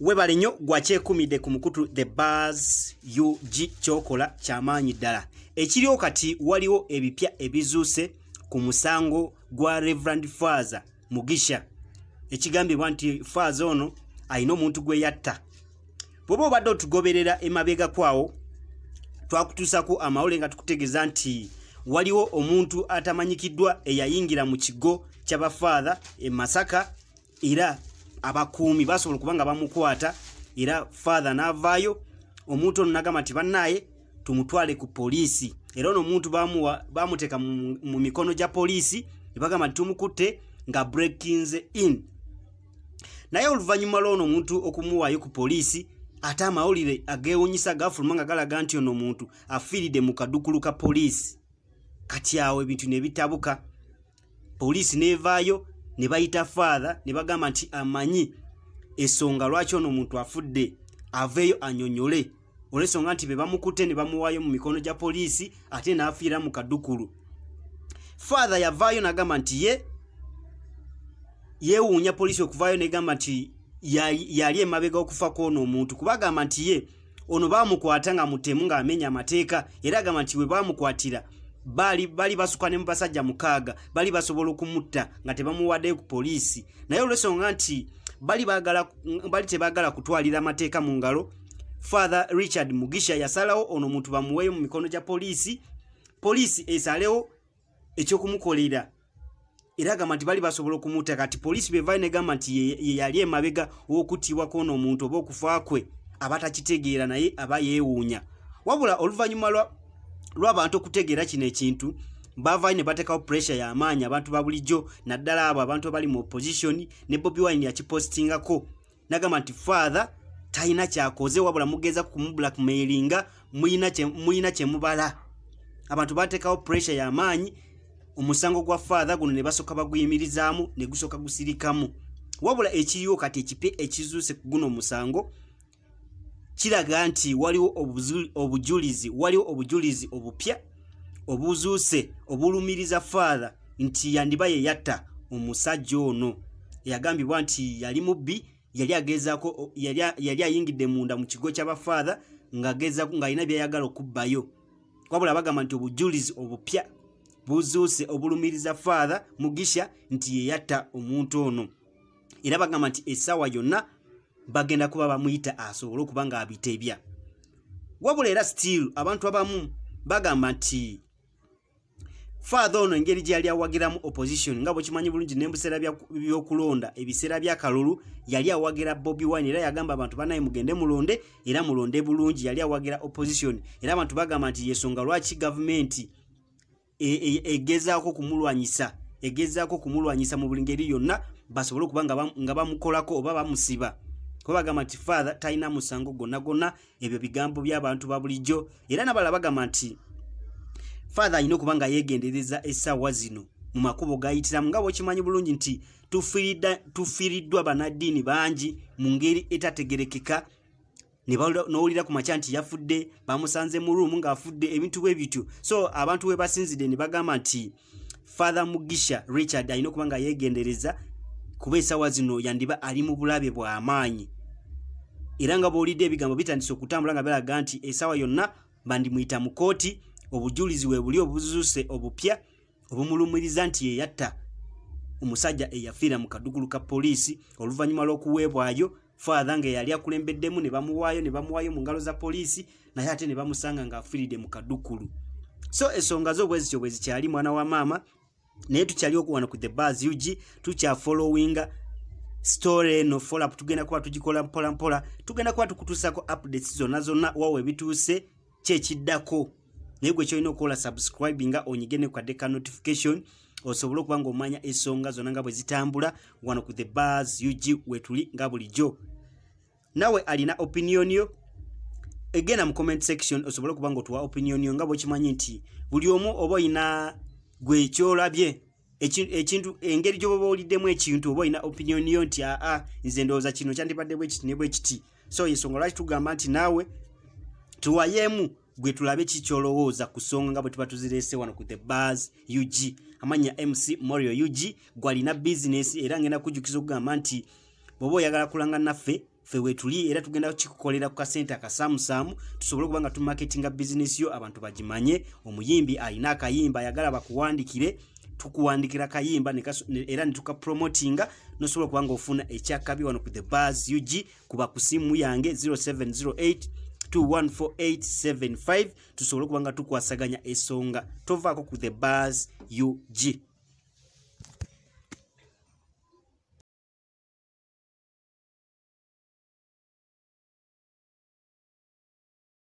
webale nnyo gwakyekumidde ku mukutu the bars ug kyokola kyamaanyi ddala ekiriwo kati waliwo ebipya ebizuuse ku musango gwa reverand faza mugisha ekigambibwa nti faza ono alina omuntu gwe yatta bweba obadde otugoberera emabega kwawo twakutuusaku amawole nga tukutegeeza nti waliwo omuntu atamanyikiddwa eyayingira mu kigo kyabafaatha e masaka era abakuumi basobola okuba nga bamukwata era fathe n'avaayo omuntu ono nagamba nti bannaaye tumutwale ku poliisi era ono omuntu bamuteeka mu mikono gya poliisi ne bagamba nti tumukutte nga breakins in naye oluvannyuma lwono omuntu okumuwaayo ku poliisi ate amawulire agewunyisa gafuluma nga galaga nti ono omuntu afiiridde mu kadukulu ka poliisi kati awo ebintu ne bitabuka poliisi n'evaayo ne bayita faatha ne bagamba nti amanyi esonga lwaki ono omuntu afudde aveeyo anyonyole olwensonga nti be bamukutte ne bamuwaayo mu mikono gya poliisi ate n'afiira mu kadukulu faatha yavaayo n'agamba nti ye yeewuunya poliisi okuvaayo negamba nti yali emabega okufa kwono omuntu kuba agamba nti ye ono baamukwata nga mutemu ng'amenya amateeka era agamba nti we baamukwatira bali basuka ne mubasajja mukaaga bali basobola okumutta nga tebamuwaddeyo ku poliisi naye olwesonga nti bali tebaagala kutwalira mateeka mu ngalo father richard mugisha yasalawo ono muntu bamuweeyo mu mikono gya poliisi poliisi esalewo ekyokumukolera era gamba nti bali basobola okumutta kati poliisi bevayo negamba nti yeyali emabega w'okutiibwakoona omuntu oba okufa kwe aba takitegeera naye aba yeewuunya wabula oluvannyuma lwa lwabantu okutegeera kino ekintu bavayo ne batekawo puresure yamaanyi abantu babulijjo naddala abo abantu abali mu opozition ne bobi wine yakipositingako nagamba nti fathe talina kyakoze wabula mugeza kumublack mailinga mulina kyemubala abantu batekawo puresure yamaanyi omusango gwa fathe guno ne basooka baguyimirizaamu ne gusooka gusirikamu wabula ekiriwo kati ekipe ekizuuse ku guno omusango kiraga nti waliwo obujulizi waliwo obujulizi obupya obuzuuse obulumiriza faatha nti yandiba yeyatta omusajja ono eyagambibwa nti yali mubbi yali agezako yali ayingidde munda mu kigo kyabafaatha ngaayina byayagala okubbayo wabula bagamba nti obujulizi obupya buzuuse obulumiriza faatha mugisha nti yeyatta omuntu ono era bagamba nti essaawa yonna bagenda kuba bamuyita asobole okuba nga abitebya wabula era still abantu abamu bagamba nti faatha ono engeri gye yali awagiramu opposition nga bwekimanyi bulungi nebiseera byokulonda ebiseera byakalulu yali awagira bobi wine era yagamba abantu banaye mugende mulonde era mulonde bulungi yali awagira opposition era abantu bagamba nti yesonga lwaki gavumenti egezaako e, kumulwanyisa egezaako kumulwanyisa mu buli ngeri yonna basobole okuba nga bamukolako oba bamusiba ba kubagamba nti fatha talina musango gonna gonna ebyo bigambo byabantu babulijjo era nabalala bagamba nti fatha alina okuba nga yegendereza essaawa zino mu makubo gayitiramu nga bwekimanyi bulungi nti tufiiriddwa banaddiini bangi mu ngeri etategerekeka nowulira ku makya nti yafudde bamusanze mu ruumu ngaafudde ebintu bwe bityo so abantu we basinzidde ne bagamba nti fathe mugisha richard alina okuba nga yegendereza kuba esawa zino yandiba ali mu bulabe bw'amaanyi era nga bwolidde ebigambo bitandise okutambula nga balaga nti esawa yonna bandimuyita mukooti obujulizi webuli obuzuuse obupya obumulumiriza nti yeyatta omusajja eyafiira mu kadukulu ka poliisi oluvannyuma lw'okuweebwayo faatha nga eyali akulembeddemu ne bamuwaayo ne bamuwaayo mu ngalo za poliisi naye ate ne bamusanga ng'afiiridde mu kadukulu so ensonga ze obwezikyo bwezikyali mwana wa maama naye tukyali okuwana ku the bas ug tukyafollowinga story eno folup tugenda kuba tugikola mpolampola tugenda kuba tukutuusako updates zonna zonna wawe ebituuse kyekiddako naye gwe kyolina okukola subscribe nga onyige nekwadde ka notification osobole okuba nga omanya ensonga zonna nga bwe zitambula wano ku the bars ug wetuli nga bulijjo nawe alina opinion yo egenda mu comment section osobole okuba nga otuwa opinion yo nga bwekimanyi nti buli omu oba oyina gwe kyolabye ekintu engeri gyoba obawuliddemu ekintu oba olina opinioni yo nti aa nze ndowooza kino kyandibadde bwekiti ne bwekiti so yensonga lwaki tugamba nti naawe tuwayeemu gwe tulabe ki kyolowooza ku songa nga bwe tuba tuzireese wano ku the bas ug amanya mc morio ug gwalina bizinesi era ngenda kujukiza okugamba nti bwoba oyagala kulanga naffe fe wetuli era tugenda kikukolera ku kasente akasaamusaamu tusobole okuba nga tumaketinga bizinesi yo abantu bagimanye omuyimbi alina akayimba ayagala bakuwandikire tukuwandikira kayimba era netukapromotinga nosobola kuba nga ofuna ekyakabi wano ku the bas ug kuba ku simu yange 0708214875 tusobole okuba nga tukwasaganya esonga tovaako ku the bas ug